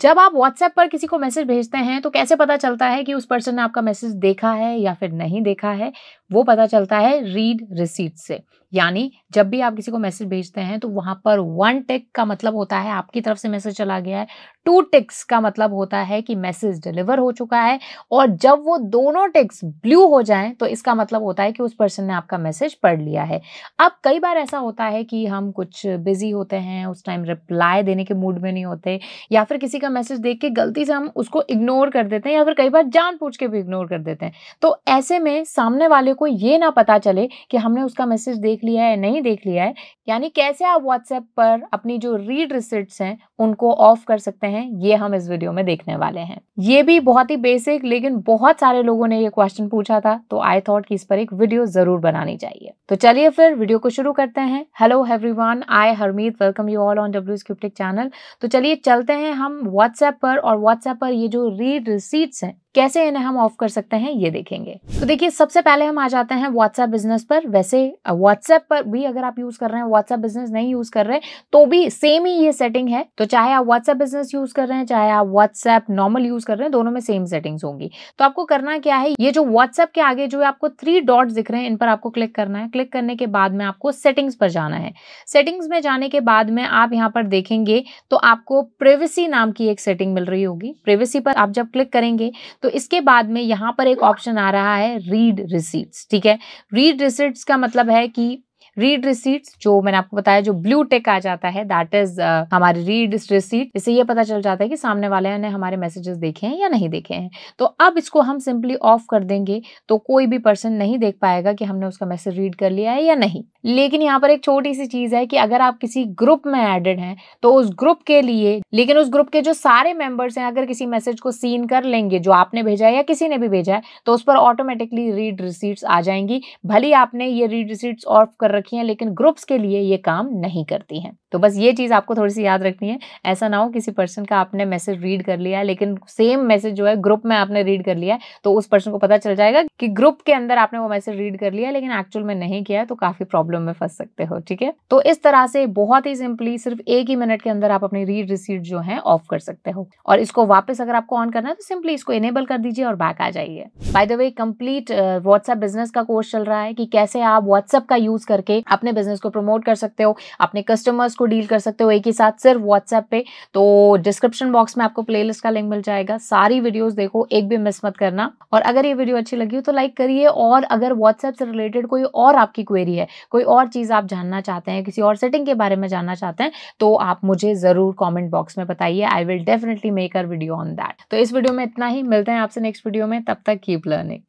जब आप व्हाट्सएप पर किसी को मैसेज भेजते हैं तो कैसे पता चलता है कि उस पर्सन ने आपका मैसेज देखा है या फिर नहीं देखा है वो पता चलता है रीड रिसीट से यानी जब भी आप किसी को मैसेज भेजते हैं तो वहां पर वन टिक का मतलब होता है आपकी तरफ से मैसेज चला गया है टू टिक्स का मतलब होता है कि मैसेज डिलीवर हो चुका है और जब वो दोनों टिक्स ब्लू हो जाएं तो इसका मतलब होता है कि उस पर्सन ने आपका मैसेज पढ़ लिया है अब कई बार ऐसा होता है कि हम कुछ बिजी होते हैं उस टाइम रिप्लाई देने के मूड में नहीं होते या फिर किसी का मैसेज देख के गलती से हम उसको इग्नोर कर देते हैं या फिर कई बार पूछ के भी इग्नोर कर देते हैं तो ऐसे में सामने वाले को ये ना पता चले कि हमने उसका मैसेज देख लिया है नहीं देख लिया है यानी कैसे आप व्हाट्सएप पर अपनी जो रीड रिसिट्स हैं उनको ऑफ कर सकते हैं ये हम इस वीडियो में देखने वाले हैं ये भी बहुत ही बेसिक लेकिन बहुत सारे लोगों ने ये क्वेश्चन पूछा था तो आई थॉट कि इस पर एक वीडियो जरूर बनानी चाहिए तो चलिए फिर वीडियो को शुरू करते हैं hello everyone I Harmeet welcome you all on W Scriptic channel तो चलिए चलते हैं हम व्हाट्सएप पर और व्हाट्सएप पर ये जो रीड रिसीट्स हैं कैसे इन्हें हम ऑफ कर सकते हैं ये देखेंगे तो देखिए सबसे पहले हम आ जाते हैं व्हाट्सएप बिजनेस पर वैसे व्हाट्सएप पर भी अगर आप यूज कर रहे हैं व्हाट्सएप बिजनेस नहीं यूज कर रहे तो भी सेम ही ये सेटिंग है तो चाहे आप व्हाट्सएप बिजनेस यूज कर रहे हैं चाहे आप व्हाट्सएप नॉर्मल यूज कर रहे हैं दोनों में सेम सेटिंग होंगी तो आपको करना क्या है ये जो व्हाट्सएप के आगे जो आपको थ्री डॉट दिख रहे हैं इन पर आपको क्लिक करना है क्लिक करने के बाद में आपको सेटिंग्स पर जाना है सेटिंग्स में जाने के बाद में आप यहाँ पर देखेंगे तो आपको प्रेवेसी नाम की एक सेटिंग मिल रही होगी प्रेवेसी पर आप जब क्लिक करेंगे तो तो इसके बाद में यहाँ पर एक ऑप्शन आ रहा है रीड रिसीट्स ठीक है रीड रिसीट्स का मतलब है कि रीड रिसीट जो मैंने आपको बताया जो ब्लू टेक आ जाता है दैट इज हमारी रीड रिसीट इससे ये पता चल जाता है कि सामने वाले ने हमारे मैसेजेस देखे हैं या नहीं देखे हैं तो अब इसको हम सिंपली ऑफ कर देंगे तो कोई भी पर्सन नहीं देख पाएगा कि हमने उसका मैसेज रीड कर लिया है या नहीं लेकिन यहाँ पर एक छोटी सी चीज है कि अगर आप किसी ग्रुप में एडेड हैं तो उस ग्रुप के लिए लेकिन उस ग्रुप के जो सारे मेंबर्स हैं अगर किसी मैसेज को सीन कर लेंगे जो आपने भेजा है या किसी ने भी भेजा है तो उस पर ऑटोमेटिकली रीड रिसीट्स आ जाएंगी भले आपने ये रीड रिसीट्स ऑफ कर रखी रखी हैं लेकिन ग्रुप्स के लिए ये काम नहीं करती हैं तो बस ये चीज़ आपको थोड़ी सी याद रखनी है ऐसा ना हो किसी पर्सन का आपने मैसेज रीड कर लिया लेकिन सेम मैसेज जो है ग्रुप में आपने रीड कर लिया है तो उस पर्सन को पता चल जाएगा कि ग्रुप के अंदर आपने वो मैसेज रीड कर लिया लेकिन एक्चुअल में नहीं किया है तो काफ़ी प्रॉब्लम में फंस सकते हो ठीक है तो इस तरह से बहुत ही सिंपली सिर्फ एक ही मिनट के अंदर आप अपनी रीड रिसीट जो है ऑफ कर सकते हो और इसको वापस अगर आपको ऑन करना है तो सिंपली इसको इनेबल कर दीजिए और बैक आ जाइए by the way complete WhatsApp business का कोर्स चल रहा है कि कैसे आप व्हाट्सएप का यूज करके करके अपने बिजनेस को प्रमोट कर सकते हो अपने कस्टमर्स को डील कर सकते हो एक ही साथ सिर्फ व्हाट्सएप पे तो डिस्क्रिप्शन बॉक्स में आपको प्लेलिस्ट का लिंक मिल जाएगा सारी वीडियो देखो एक भी मिस मत करना और अगर ये वीडियो अच्छी लगी हो तो लाइक करिए और अगर व्हाट्सएप से रिलेटेड कोई और आपकी क्वेरी है कोई और चीज़ आप जानना चाहते हैं किसी और सेटिंग के बारे में जानना चाहते हैं तो आप मुझे ज़रूर कॉमेंट बॉक्स में बताइए I will definitely make a video on that तो इस वीडियो में इतना ही मिलते हैं आपसे नेक्स्ट वीडियो में तब तक कीप लर्निंग